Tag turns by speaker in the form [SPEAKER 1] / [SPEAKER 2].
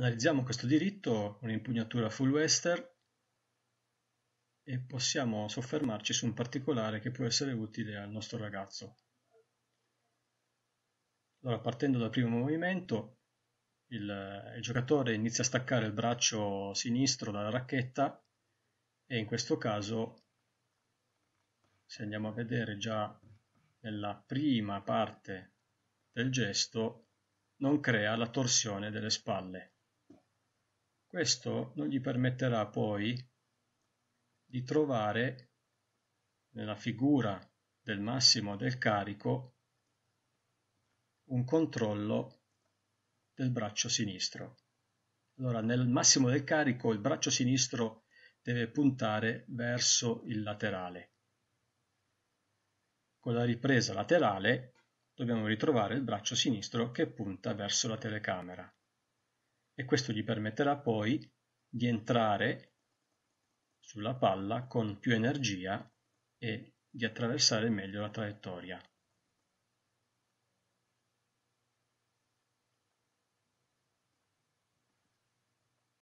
[SPEAKER 1] Analizziamo questo diritto, un'impugnatura full western, e possiamo soffermarci su un particolare che può essere utile al nostro ragazzo. Allora, partendo dal primo movimento, il, il, giocatore inizia a staccare il braccio sinistro dalla racchetta e in questo caso, se andiamo a vedere già nella prima parte del gesto, non crea la torsione delle spalle. Questo non gli permetterà poi di trovare nella figura del massimo del carico un controllo del braccio sinistro. Allora, nel massimo del carico il braccio sinistro deve puntare verso il laterale. Con la ripresa laterale dobbiamo ritrovare il braccio sinistro che punta verso la telecamera e questo gli permetterà poi di entrare sulla palla con più energia e di attraversare meglio la traiettoria.